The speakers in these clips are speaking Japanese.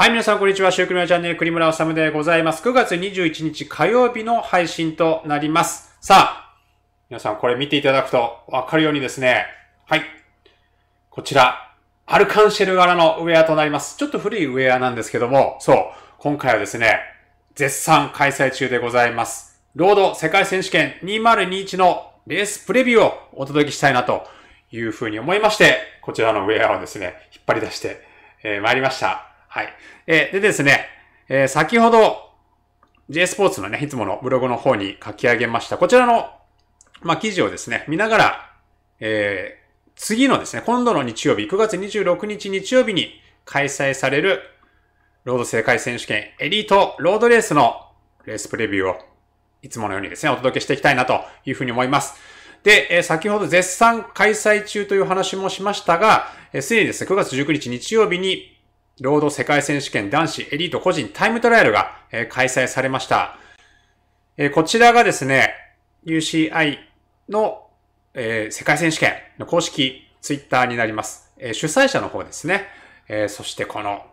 はい、皆さん、こんにちは。シュークリマチャンネル、栗村むでございます。9月21日火曜日の配信となります。さあ、皆さん、これ見ていただくとわかるようにですね、はい、こちら、アルカンシェル柄のウェアとなります。ちょっと古いウェアなんですけども、そう、今回はですね、絶賛開催中でございます。ロード世界選手権2021のレースプレビューをお届けしたいなというふうに思いまして、こちらのウェアをですね、引っ張り出して、えー、参りました。はい。えー、でですね、えー、先ほど J スポーツのね、いつものブログの方に書き上げました。こちらの、まあ、記事をですね、見ながら、えー、次のですね、今度の日曜日、9月26日日曜日に開催されるロード世界選手権エリートロードレースのレースプレビューをいつものようにですね、お届けしていきたいなというふうに思います。で、え先ほど絶賛開催中という話もしましたが、す、で、にですね、9月19日日曜日にロード世界選手権男子エリート個人タイムトライアルが開催されました。こちらがですね、UCI の世界選手権の公式ツイッターになります。主催者の方ですね。そしてこの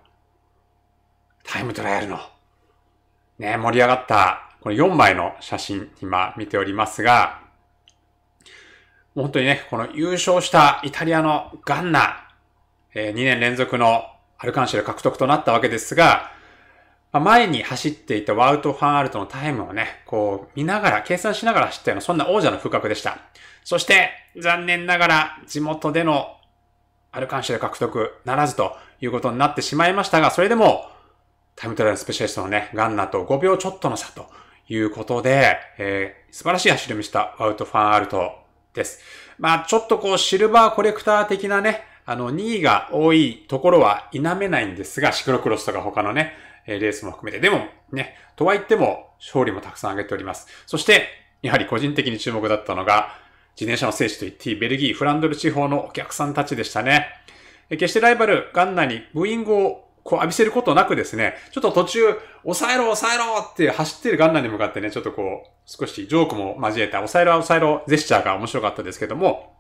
タイムトライアルのね、盛り上がったこの4枚の写真今見ておりますが、本当にね、この優勝したイタリアのガンナ、2年連続のアルカンシェル獲得となったわけですが、まあ、前に走っていたワウト・ファン・アルトのタイムをね、こう見ながら、計算しながら走ったような、そんな王者の風格でした。そして、残念ながら地元でのアルカンシェル獲得ならずということになってしまいましたが、それでもタイムトライアルスペシャリストのね、ガンナと5秒ちょっとの差ということで、えー、素晴らしい走りを見せたワウト・ファン・アルトです。まあ、ちょっとこう、シルバーコレクター的なね、あの、2位が多いところは否めないんですが、シクロクロスとか他のね、レースも含めて。でも、ね、とはいっても、勝利もたくさん挙げております。そして、やはり個人的に注目だったのが、自転車の聖地と言っていいベルギー、フランドル地方のお客さんたちでしたね。決してライバル、ガンナにブーイングをこう浴びせることなくですね、ちょっと途中、抑えろ抑えろって走ってるガンナに向かってね、ちょっとこう、少しジョークも交えた、抑えろ抑えろジェスチャーが面白かったですけども、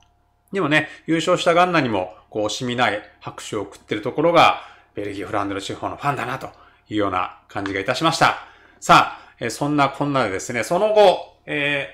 でもね、優勝したガンナにも、こう惜しみない拍手を送ってるところが、ベルギー・フランドの地方のファンだなというような感じがいたしました。さあ、えそんなこんなでですね、その後、え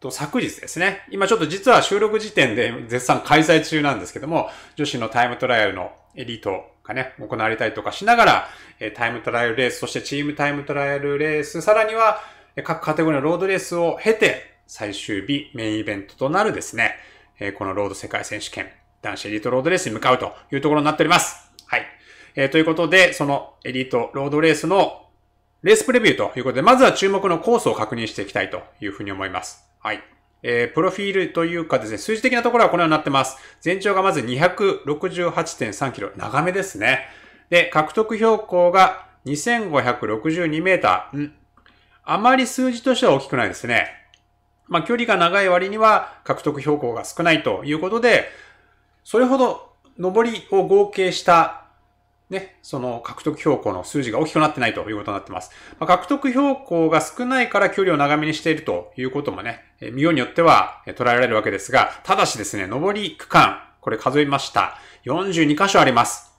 ー、と、昨日ですね、今ちょっと実は収録時点で絶賛開催中なんですけども、女子のタイムトライアルのエリートがね、行われたりとかしながら、えタイムトライアルレース、そしてチームタイムトライアルレース、さらには各カテゴリーのロードレースを経て、最終日メインイベントとなるですね、えこのロード世界選手権、男子エリートロードレースに向かうというところになっております。はい。えー、ということで、そのエリートロードレースのレースプレビューということで、まずは注目のコースを確認していきたいというふうに思います。はい。えー、プロフィールというかですね、数字的なところはこのようになってます。全長がまず268.3キロ、長めですね。で、獲得標高が2562メーター。うん。あまり数字としては大きくないですね。まあ、距離が長い割には獲得標高が少ないということで、それほど上りを合計したね、その獲得標高の数字が大きくなってないということになってます。まあ、獲得標高が少ないから距離を長めにしているということもね、え見ようによっては捉えられるわけですが、ただしですね、上り区間、これ数えました。42箇所あります。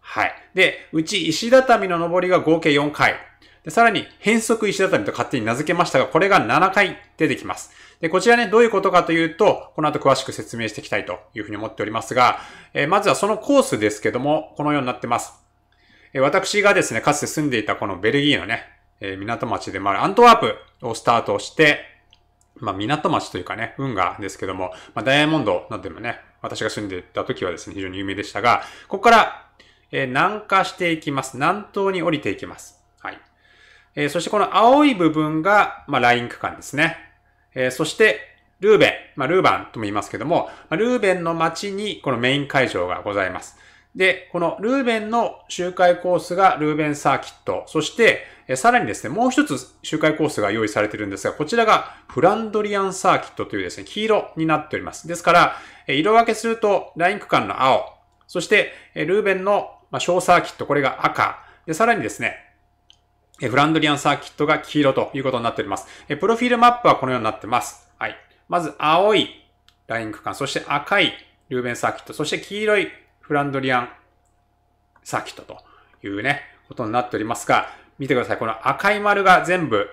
はい。で、うち石畳の上りが合計4回。で、さらに変則石畳と勝手に名付けましたが、これが7回出てきます。で、こちらね、どういうことかというと、この後詳しく説明していきたいというふうに思っておりますが、えー、まずはそのコースですけども、このようになってます。えー、私がですね、かつて住んでいたこのベルギーのね、えー、港町でもあるアントワープをスタートして、まあ、港町というかね、運河ですけども、まあ、ダイヤモンドなどでもね、私が住んでいた時はですね、非常に有名でしたが、ここから、え南下していきます。南東に降りていきます。えー、そしてこの青い部分が、まあ、ライン区間ですね。えー、そして、ルーベン、まあ、ルーバンとも言いますけども、ルーベンの街にこのメイン会場がございます。で、このルーベンの周回コースがルーベンサーキット、そして、えさらにですね、もう一つ周回コースが用意されているんですが、こちらがフランドリアンサーキットというですね、黄色になっております。ですから、え色分けすると、ライン区間の青、そして、えルーベンの、ま小サーキット、これが赤、で、さらにですね、フランドリアンサーキットが黄色ということになっております。プロフィールマップはこのようになってます。はい。まず青いライン区間、そして赤いルーベンサーキット、そして黄色いフランドリアンサーキットというね、ことになっておりますが、見てください。この赤い丸が全部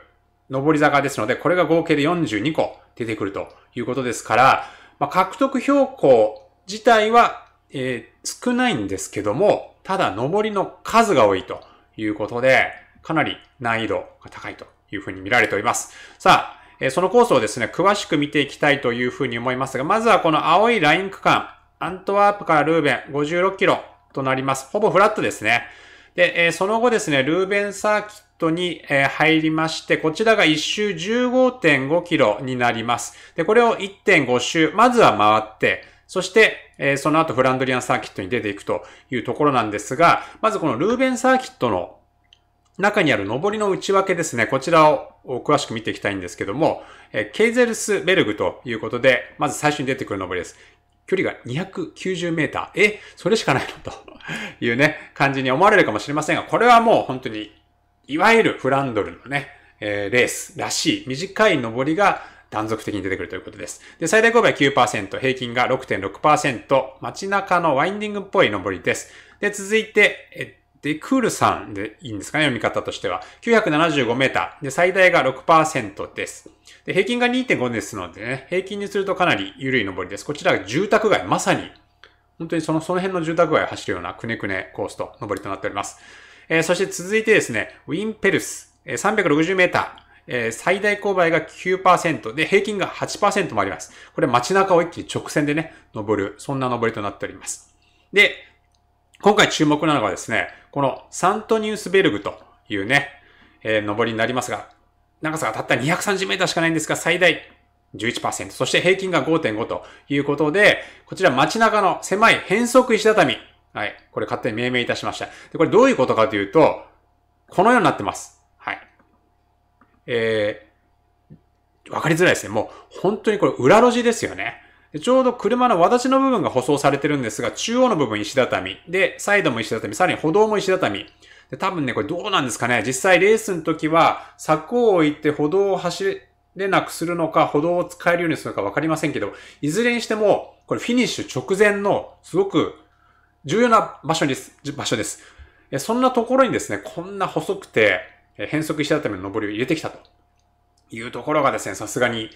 上り坂ですので、これが合計で42個出てくるということですから、まあ、獲得標高自体は、えー、少ないんですけども、ただ上りの数が多いということで、かなり難易度が高いというふうに見られております。さあ、えそのコースをですね、詳しく見ていきたいというふうに思いますが、まずはこの青いライン区間、アントワープからルーベン56キロとなります。ほぼフラットですね。で、えその後ですね、ルーベンサーキットに、え入りまして、こちらが1周15.5キロになります。で、これを1.5周、まずは回って、そして、えその後フランドリアンサーキットに出ていくというところなんですが、まずこのルーベンサーキットの中にある上りの内訳ですね、こちらを詳しく見ていきたいんですけども、えケーゼルスベルグということで、まず最初に出てくる上りです。距離が290メーター。え、それしかないのと いうね、感じに思われるかもしれませんが、これはもう本当に、いわゆるフランドルのね、えレースらしい短い上りが断続的に出てくるということです。で、最大5倍9%、平均が6.6%、街中のワインディングっぽい上りです。で、続いて、デクールさんでいいんですかね、読み方としては。975メーター。で、最大が6%です。で、平均が2.5ですのでね、平均にするとかなり緩い上りです。こちらが住宅街、まさに、本当にその、その辺の住宅街を走るようなくねくねコースと上りとなっております。えー、そして続いてですね、ウィンペルス、えー、360メーター。えー、最大勾配が9%で、平均が8%もあります。これ街中を一気に直線でね、登る、そんな登りとなっております。で、今回注目なのがですね、このサントニュースベルグというね、えー、登りになりますが、長さがたった230メーターしかないんですが、最大11%、そして平均が5.5ということで、こちら街中の狭い変則石畳。はい。これ勝手に命名いたしました。で、これどういうことかというと、このようになってます。はい。えー、わかりづらいですね。もう本当にこれ裏路地ですよね。でちょうど車の私の部分が舗装されてるんですが、中央の部分石畳。で、サイドも石畳、さらに歩道も石畳。で、多分ね、これどうなんですかね。実際レースの時は、柵を置いて歩道を走れなくするのか、歩道を使えるようにするのかわかりませんけど、いずれにしても、これフィニッシュ直前の、すごく重要な場所です、場所です。そんなところにですね、こんな細くて、変則石畳の上りを入れてきたというところがですね、さすがに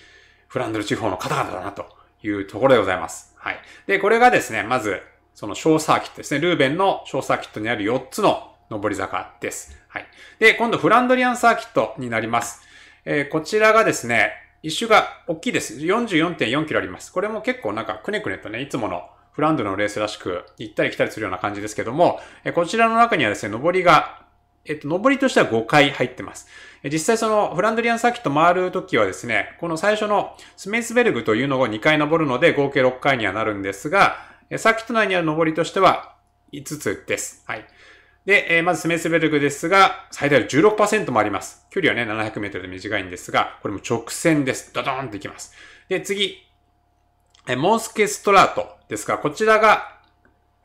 フランドル地方の方々だなと。いうところでございます。はい。で、これがですね、まず、その小サーキットですね。ルーベンの小サーキットにある4つの上り坂です。はい。で、今度フランドリアンサーキットになります。えー、こちらがですね、一周が大きいです。44.4キロあります。これも結構なんかくねくねとね、いつものフランドのレースらしく行ったり来たりするような感じですけども、えこちらの中にはですね、上りが、えっと、上りとしては5回入ってます。実際そのフランドリアンサーキット回るときはですね、この最初のスメイスベルグというのを2回登るので合計6回にはなるんですが、サーキット内にある登りとしては5つです。はい。で、えまずスメイスベルグですが、最大16%もあります。距離はね、700メートルで短いんですが、これも直線です。ドドーンっていきます。で、次、モンスケストラートですが、こちらが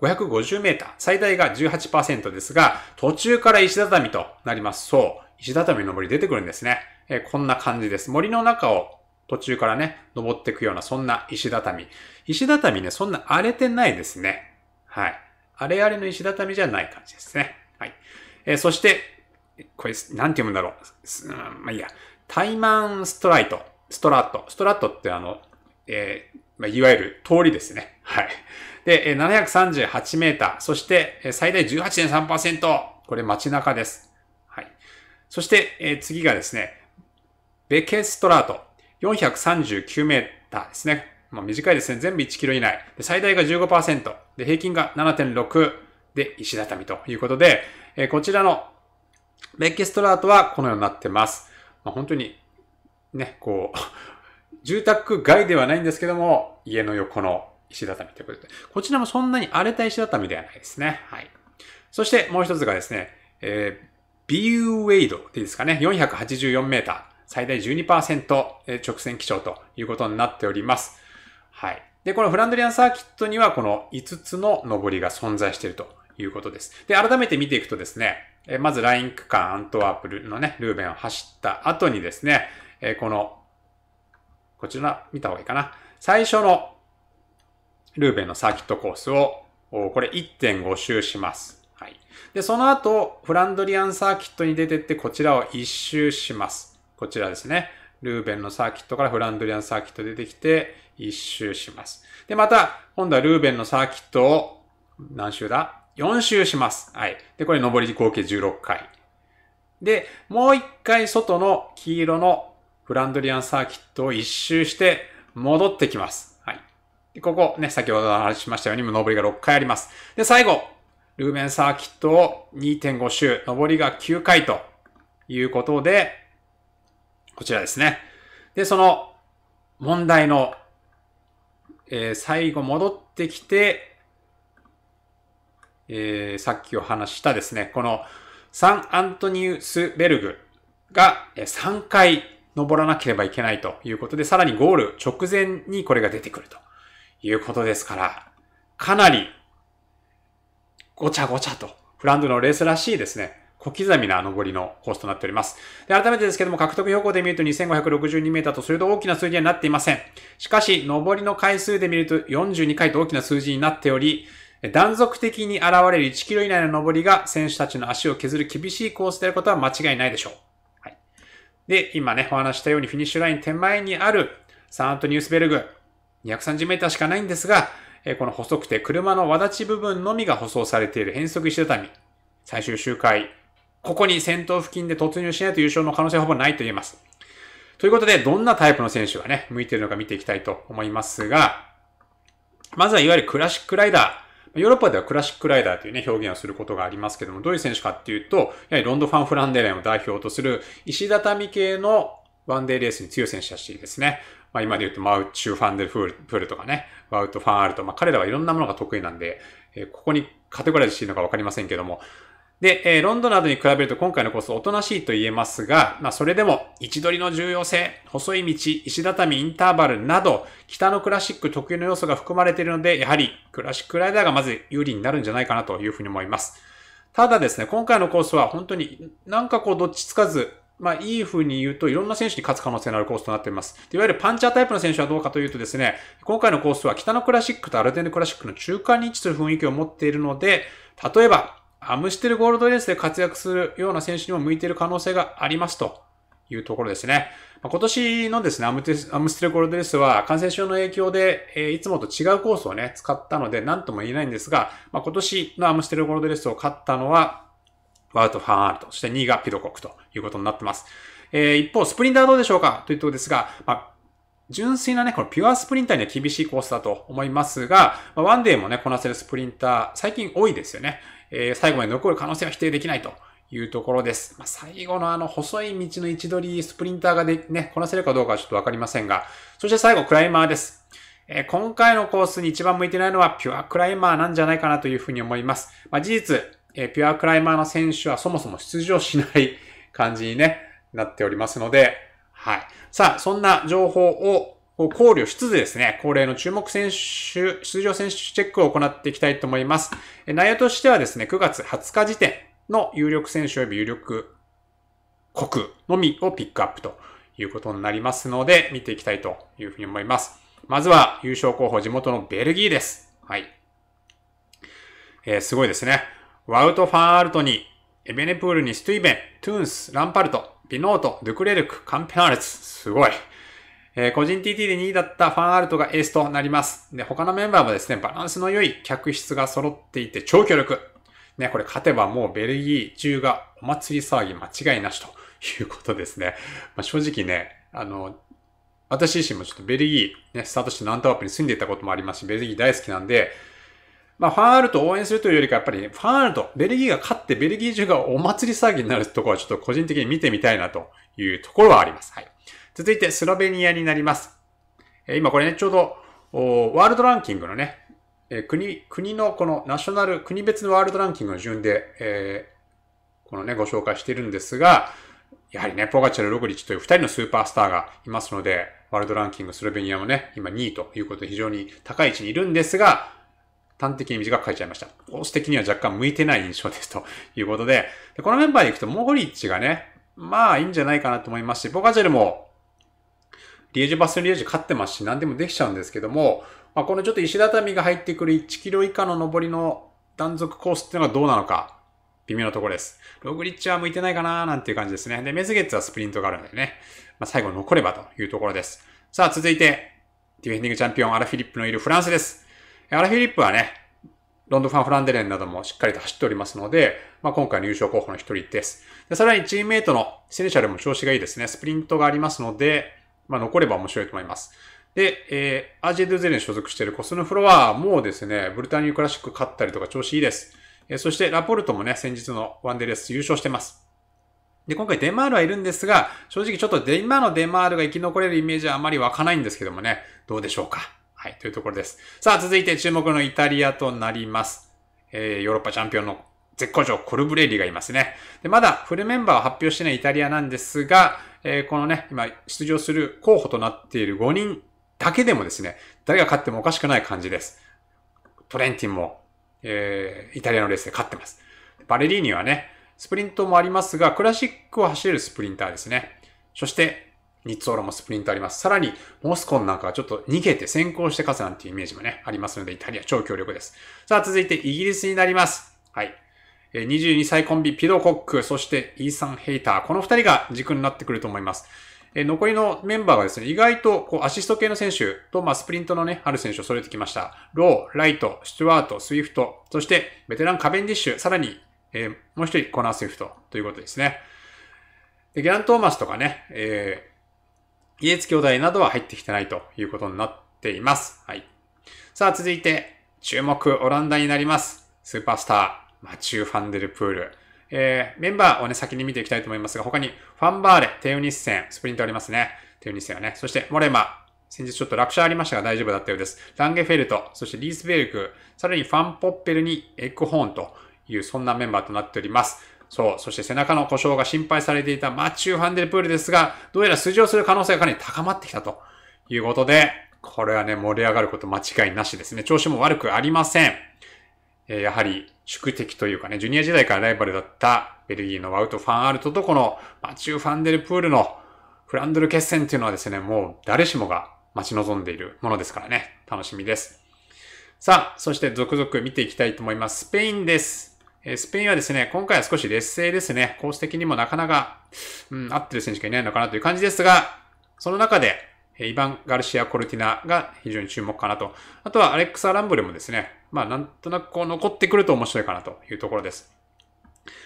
5 5 0ー、最大が18%ですが、途中から石畳となります。そう、石畳の森出てくるんですね。えー、こんな感じです。森の中を途中からね、登っていくような、そんな石畳。石畳ね、そんな荒れてないですね。はい。あれあれの石畳じゃない感じですね。はい。えー、そして、これ、なんて読むんだろう。うん、まあいいや。タイマンストライト、ストラット。ストラットってあの、えー、まあ、いわゆる通りですね。はい。で、738メーター、そして最大18.3%、これ街中です。はい。そして、え次がですね、ベケストラート、439メーターですね。まあ、短いですね。全部1キロ以内。で最大が15%。で、平均が7.6で石畳ということで、えこちらのベケストラートはこのようになってます。まあ、本当に、ね、こう、住宅街ではないんですけども、家の横の石畳ということで、こちらもそんなに荒れた石畳ではないですね。はい。そしてもう一つがですね、えー、ビューウェイドていいですかね、484メーター、最大12%直線基調ということになっております。はい。で、このフランドリアンサーキットにはこの5つの上りが存在しているということです。で、改めて見ていくとですね、えまずライン区間アントワープのね、ルーベンを走った後にですね、えこの、こちら見た方がいいかな。最初のルーベンのサーキットコースを、これ1.5周します。はい。で、その後、フランドリアンサーキットに出てって、こちらを1周します。こちらですね。ルーベンのサーキットからフランドリアンサーキット出てきて、1周します。で、また、今度はルーベンのサーキットを、何周だ ?4 周します。はい。で、これ上り合計16回。で、もう1回外の黄色のフランドリアンサーキットを1周して戻ってきます。ここね、先ほど話しましたように、も上りが6回あります。で、最後、ルーメンサーキットを2.5周、上りが9回ということで、こちらですね。で、その問題の、えー、最後戻ってきて、えー、さっきお話したですね、このサンアントニウスベルグが3回登らなければいけないということで、さらにゴール直前にこれが出てくると。いうことですから、かなりごちゃごちゃと、フランドのレースらしいですね、小刻みな登りのコースとなっております。で、改めてですけども、獲得標高で見ると2 5 6 2メーターと、それと大きな数字にはなっていません。しかし、上りの回数で見ると42回と大きな数字になっており、断続的に現れる 1km 以内の上りが選手たちの足を削る厳しいコースであることは間違いないでしょう。はい。で、今ね、お話したようにフィニッシュライン手前にあるサンアントニュースベルグ、230メーターしかないんですが、この細くて車の輪立ち部分のみが舗装されている変則石畳。最終周回。ここに先頭付近で突入しないと優勝の可能性はほぼないと言えます。ということで、どんなタイプの選手がね、向いているのか見ていきたいと思いますが、まずはいわゆるクラシックライダー。ヨーロッパではクラシックライダーというね、表現をすることがありますけども、どういう選手かっていうと、やはりロンド・ファン・フランデレンを代表とする石畳系のワンデーレースに強い選手たちですね。まあ、今で言うとマウチュー・ファンデルフールとかね、ワウト・ファン・アルト、まあ、彼らはいろんなものが得意なんで、えここにカテゴライズしているのか分かりませんけども、で、えロンドンなどに比べると今回のコースおとなしいと言えますが、まあ、それでも位置取りの重要性、細い道、石畳、インターバルなど、北のクラシック特有の要素が含まれているので、やはりクラシックライダーがまず有利になるんじゃないかなというふうに思います。ただですね、今回のコースは本当になんかこうどっちつかずまあ、いい風に言うと、いろんな選手に勝つ可能性のあるコースとなっています。いわゆるパンチャータイプの選手はどうかというとですね、今回のコースは北のクラシックとアルデンヌクラシックの中間に位置する雰囲気を持っているので、例えば、アムステルゴールドレースで活躍するような選手にも向いている可能性がありますというところですね。今年のですね、アムステルゴールドレースは感染症の影響で、えいつもと違うコースをね、使ったので何とも言えないんですが、まあ、今年のアムステルゴールドレースを勝ったのは、ワウト・ファン・アールト、そして2位がピドコックということになってます。えー、一方、スプリンターどうでしょうかというとこですが、まあ、純粋なね、このピュアスプリンターには厳しいコースだと思いますが、まあ、ワンデーもね、こなせるスプリンター、最近多いですよね。えー、最後まで残る可能性は否定できないというところです。まあ、最後のあの細い道の位置取り、スプリンターがで、ね、こなせるかどうかはちょっとわかりませんが、そして最後、クライマーです。えー、今回のコースに一番向いてないのはピュアクライマーなんじゃないかなというふうに思います。まあ、事実、えー、ピュアクライマーの選手はそもそも出場しない感じに、ね、なっておりますので、はい。さあ、そんな情報を考慮しつつですね、恒例の注目選手、出場選手チェックを行っていきたいと思います。内容としてはですね、9月20日時点の有力選手及び有力国のみをピックアップということになりますので、見ていきたいというふうに思います。まずは優勝候補地元のベルギーです。はい。えー、すごいですね。ワウト・ファン・アルトニー、エベネプールにスティーベン、トゥーンス、ランパルト、ビノート、ドゥクレルク、カンペナルレツ。すごい。えー、個人 TT で2位だったファンアルトがエースとなります。で、他のメンバーもですね、バランスの良い客室が揃っていて超強力。ね、これ勝てばもうベルギー中がお祭り騒ぎ間違いなしと いうことですね。まあ、正直ね、あの、私自身もちょっとベルギー、ね、スタートしてナントワープに住んでいたこともありますし、ベルギー大好きなんで、まあ、ファンアルト応援するというよりか、やっぱり、ファンアルト、ベルギーが勝って、ベルギー中がお祭り騒ぎになるところはちょっと個人的に見てみたいなというところはあります。はい。続いて、スロベニアになります。え今これね、ちょうど、ワールドランキングのね、え国、国のこのナショナル、国別のワールドランキングの順で、えー、このね、ご紹介しているんですが、やはりね、ポガチャル、ログリッチという2人のスーパースターがいますので、ワールドランキング、スロベニアもね、今2位ということで非常に高い位置にいるんですが、端的に短く書いちゃいました。コース的には若干向いてない印象ですということで、でこのメンバーで行くとモホリッチがね、まあいいんじゃないかなと思いますし、ボカジェルもリエジバスリエジ勝ってますし、何でもできちゃうんですけども、まあ、このちょっと石畳が入ってくる1キロ以下の上りの断続コースっていうのがどうなのか、微妙なところです。ログリッチは向いてないかななんていう感じですね。で、メズゲッツはスプリントがあるんでね、まあ、最後残ればというところです。さあ、続いて、ディフェンディングチャンピオン、アラ・フィリップのいるフランスです。アラフィリップはね、ロンドファン・フランデレンなどもしっかりと走っておりますので、まあ、今回の優勝候補の一人です。でさらにチームメイトのセネシャルも調子がいいですね。スプリントがありますので、まあ、残れば面白いと思います。で、えー、アージェ・ドゥゼルに所属しているコスノフロアもですね、ブルタニークラシック勝ったりとか調子いいです。えー、そしてラポルトもね、先日のワンデレース優勝してます。で、今回デマールはいるんですが、正直ちょっと今のデマールが生き残れるイメージはあまり湧かないんですけどもね、どうでしょうか。はい、というところです。さあ、続いて注目のイタリアとなります。えー、ヨーロッパチャンピオンの絶好調、コルブレーリがいますね。で、まだフルメンバーを発表してないイタリアなんですが、えー、このね、今出場する候補となっている5人だけでもですね、誰が勝ってもおかしくない感じです。トレンティンも、えー、イタリアのレースで勝ってます。バレリーニはね、スプリントもありますが、クラシックを走れるスプリンターですね。そして、ニッツオーラもスプリントあります。さらに、モスコンなんかはちょっと逃げて先行して勝つなんていうイメージもね、ありますので、イタリア超強力です。さあ、続いてイギリスになります。はい。22歳コンビ、ピドコック、そしてイーサン・ヘイター。この二人が軸になってくると思います。え残りのメンバーがですね、意外とこうアシスト系の選手と、まあ、スプリントのね、ある選手を揃えてきました。ロー、ライト、スチュワート、スウィフト、そしてベテランカベンディッシュ、さらに、えー、もう一人コナー・スウィフトということですね。で、ギャラン・トーマスとかね、えイエツ兄弟などは入ってきてないということになっています。はい。さあ、続いて、注目、オランダになります。スーパースター、マチュー・ファンデルプール。えー、メンバーをね、先に見ていきたいと思いますが、他に、ファンバーレ、テウニッセン、スプリントありますね。テウニッセンはね。そして、モレマ、先日ちょっと落車ありましたが大丈夫だったようです。ランゲフェルト、そしてリースベルク、さらにファンポッペルにエッグホーンという、そんなメンバーとなっております。そう、そして背中の故障が心配されていたマッチュー・ハンデルプールですが、どうやら出場する可能性がかなり高まってきたということで、これはね、盛り上がること間違いなしですね。調子も悪くありません。えやはり宿敵というかね、ジュニア時代からライバルだったベルギーのワウト・ファン・アルトとこのマチュー・ファンデル・プールのフランドル決戦っていうのはですね、もう誰しもが待ち望んでいるものですからね、楽しみです。さあ、そして続々見ていきたいと思います。スペインです。えスペインはですね、今回は少し劣勢ですね。コース的にもなかなか、うん、合ってる選手がいないのかなという感じですが、その中で、イヴァン・ガルシア・コルティナが非常に注目かなと。あとはアレックサ・ランブルもですね、まあなんとなくこう残ってくると面白いかなというところです。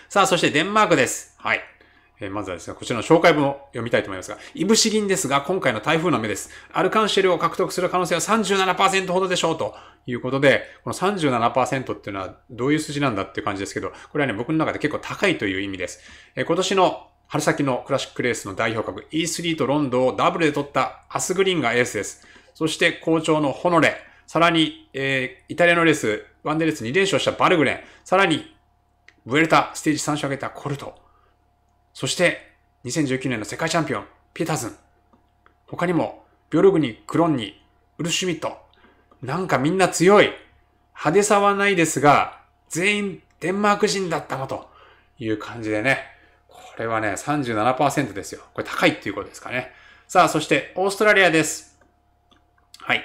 さあ、そしてデンマークです。はい。えまずはですね、こちらの紹介文を読みたいと思いますが、イブシギンですが、今回の台風の目です。アルカンシェルを獲得する可能性は37%ほどでしょうということで、この37%っていうのはどういう数字なんだっていう感じですけど、これはね、僕の中で結構高いという意味です。え今年の春先のクラシックレースの代表格 E3 とロンドンをダブルで取ったアスグリーンがエースです。そして好調のホノレ、さらに、えー、イタリアのレース、ワンデーレース2連勝したバルグレン、さらに、ブエルタ、ステージ3勝上げたコルト、そして、2019年の世界チャンピオン、ピーターズン。他にも、ビョルグにクロンにウルシュミット。なんかみんな強い。派手さはないですが、全員デンマーク人だったのという感じでね。これはね、37%ですよ。これ高いっていうことですかね。さあ、そしてオーストラリアです。はい。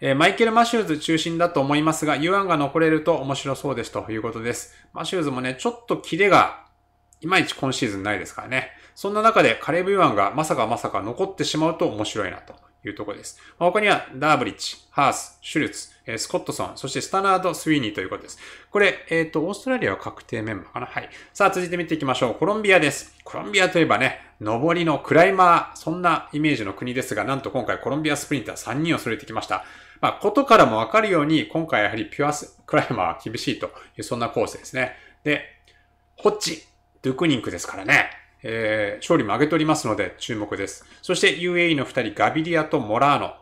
えー、マイケル・マシューズ中心だと思いますが、ユアンが残れると面白そうですということです。マシューズもね、ちょっとキレがいまいち今シーズンないですからね。そんな中でカレー・ブイワンがまさかまさか残ってしまうと面白いなというところです。まあ、他にはダーブリッジ、ハース、シュルツ、えスコットソン、そしてスタナード、スウィーニーということです。これ、えっ、ー、と、オーストラリアは確定メンバーかなはい。さあ、続いて見ていきましょう。コロンビアです。コロンビアといえばね、上りのクライマー、そんなイメージの国ですが、なんと今回コロンビアスプリンター3人を揃えてきました。まあ、ことからもわかるように、今回やはりピュアスクライマーは厳しいという、そんなコースですね。で、ホッチ、ドゥクニンクですからね。えー、勝利も上げておりますので注目です。そして UAE の2人、ガビリアとモラーノ。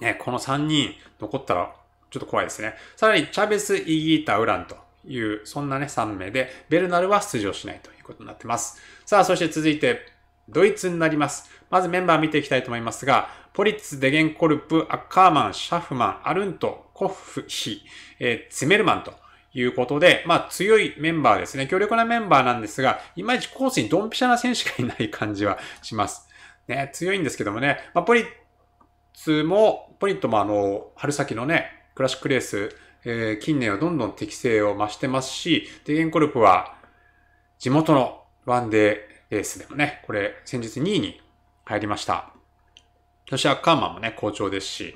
ね、この3人残ったらちょっと怖いですね。さらにチャベス、イギータ、ウランという、そんなね3名で、ベルナルは出場しないということになってます。さあ、そして続いて、ドイツになります。まずメンバー見ていきたいと思いますが、ポリッツ、デゲンコルプ、アッカーマン、シャフマン、アルント、コッフヒ、えー、ツメルマンと。いうことで、まあ強いメンバーですね。強力なメンバーなんですが、いまいちコースにドンピシャな選手がいない感じはします。ね、強いんですけどもね、まあ、ポリッツも、ポリットもあの、春先のね、クラシックレース、えー、近年はどんどん適性を増してますし、デゲンコルプは地元のワンデーレースでもね、これ先日2位に入りました。そしてアッカーマンもね、好調ですし、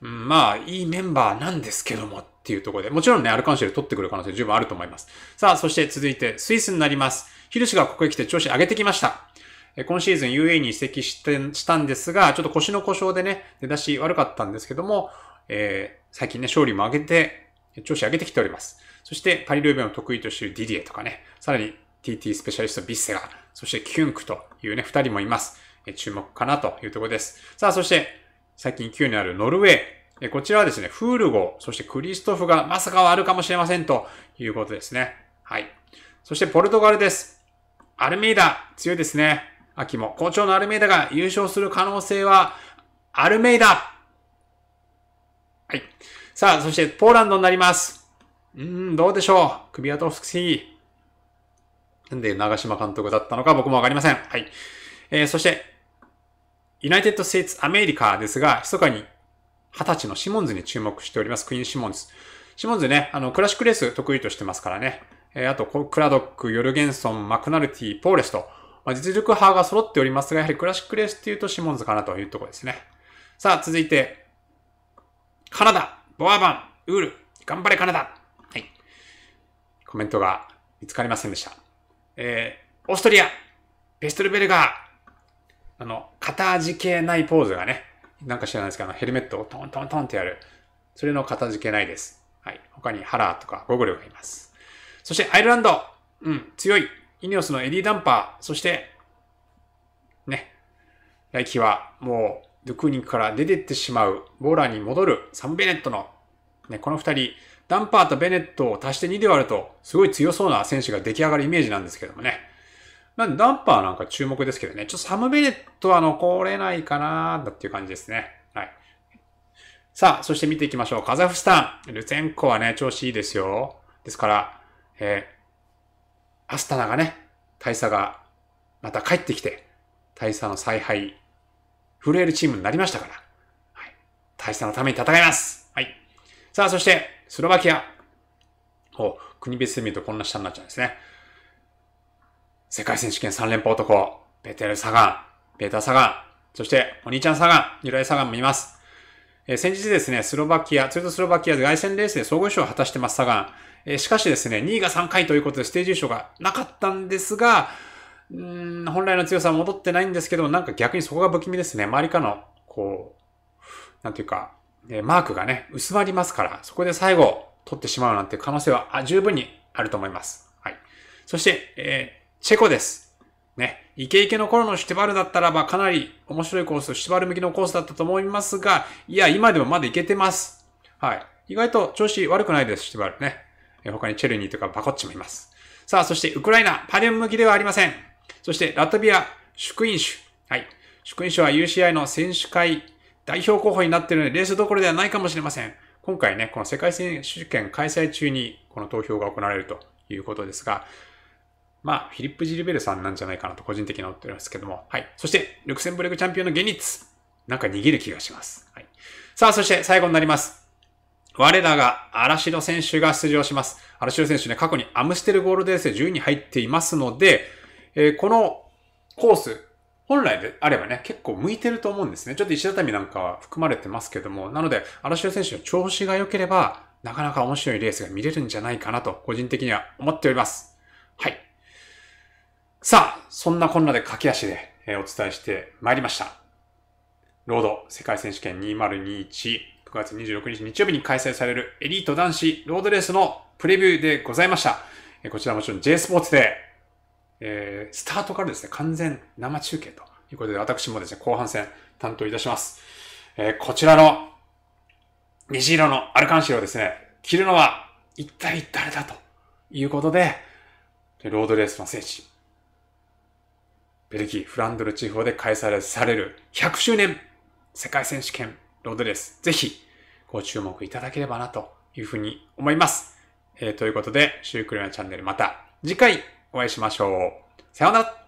うん、まあ、いいメンバーなんですけどもっっていうところで、もちろんね、アルカンシェル取ってくる可能性十分あると思います。さあ、そして続いてスイスになります。ヒルシがここへ来て調子上げてきました。今シーズン UA に移籍してしたんですが、ちょっと腰の故障でね、出だし悪かったんですけども、えー、最近ね、勝利も上げて、調子上げてきております。そして、パリ・ルーベンを得意としているディディエとかね、さらに TT スペシャリストビッセガそしてキュンクというね、二人もいます。注目かなというところです。さあ、そして、最近9位にあるノルウェー。えこちらはですね、フールゴ、そしてクリストフがまさかはあるかもしれませんということですね。はい。そしてポルトガルです。アルメイダ、強いですね。秋も。好調のアルメイダが優勝する可能性は、アルメイダはい。さあ、そしてポーランドになります。うーん、どうでしょう。クビアトフスキー。なんで長島監督だったのか僕もわかりません。はい。えー、そして、ユナイテッド・ステイツ・アメリカですが、密かに20歳のシモンズに注目しております。クイーン・シモンズ。シモンズね、あの、クラシックレース得意としてますからね。えー、あと、クラドック、ヨルゲンソン、マクナルティ、ポーレスと、まあ、実力派が揃っておりますが、やはりクラシックレースっていうとシモンズかなというところですね。さあ、続いて、カナダ、ボアバン、ウール、頑張れカナダ。はい。コメントが見つかりませんでした。えー、オーストリア、ベストルベルガー、あの、片味系ないポーズがね、なんか知らないですけど、ヘルメットをトントントンってやる。それの片付けないです。はい。他にハラーとかゴゴルがいます。そしてアイルランド。うん、強い。イニオスのエディ・ダンパー。そして、ね。来季はもうドゥクーニンクから出てってしまう、ボーラーに戻るサム・ベネットの、ね、この二人、ダンパーとベネットを足して2で割ると、すごい強そうな選手が出来上がるイメージなんですけどもね。なんでダンパーなんか注目ですけどね。ちょっとサム・ベネットは残れないかなだっていう感じですね。はい。さあ、そして見ていきましょう。カザフスタン。ルツェンコはね、調子いいですよ。ですから、えー、アスタナがね、大佐がまた帰ってきて、大佐の采配、震えるチームになりましたから、はい、大佐のために戦います。はい。さあ、そして、スロバキア。お国別で見るとこんな下になっちゃうんですね。世界選手権3連覇男、ベテル・サガン、ベータサガン、そしてお兄ちゃん・サガン、ユライ・サガンもいます。え先日ですね、スロバキア、ツートスロバキアで凱旋レースで総合優勝を果たしてます、サガン。えしかしですね、2位が3回ということでステージ優勝がなかったんですが、ん本来の強さは戻ってないんですけど、なんか逆にそこが不気味ですね。周りからの、こう、なんていうか、えマークがね、薄まりますから、そこで最後、取ってしまうなんて可能性はあ、十分にあると思います。はい。そして、えーチェコです。ね、イケイケの頃のシュテバルだったらばかなり面白いコース、シュテバル向きのコースだったと思いますが、いや、今でもまだいけてます。はい。意外と調子悪くないです、シュテバルね。他にチェルニーとかバコッチもいます。さあ、そしてウクライナ、パリウム向きではありません。そしてラトビア、宿員種。はい。宿員種は UCI の選手会代表候補になっているので、レースどころではないかもしれません。今回ね、この世界選手権開催中にこの投票が行われるということですが、まあ、フィリップ・ジリベルさんなんじゃないかなと個人的に思っておりますけども。はい。そして、ルクセンブルグチャンピオンの現実。なんか逃げる気がします。はい。さあ、そして最後になります。我らが荒城選手が出場します。荒城選手ね、過去にアムステルゴールデースで10位に入っていますので、えー、このコース、本来であればね、結構向いてると思うんですね。ちょっと石畳なんかは含まれてますけども、なので、荒城選手の調子が良ければ、なかなか面白いレースが見れるんじゃないかなと、個人的には思っております。はい。さあ、そんなこんなで駆け足でお伝えしてまいりました。ロード世界選手権2021、9月26日日曜日に開催されるエリート男子ロードレースのプレビューでございました。こちらもちろん J スポーツで、えー、スタートからですね、完全生中継ということで、私もですね、後半戦担当いたします。えー、こちらの虹色のアルカンシルをですね、着るのは一体誰だということで、ロードレースの聖地、ベルギー、フランドル地方で開催される100周年世界選手権ロードレース、ぜひご注目いただければなというふうに思います。えー、ということで、シュークリアチャンネルまた次回お会いしましょう。さようなら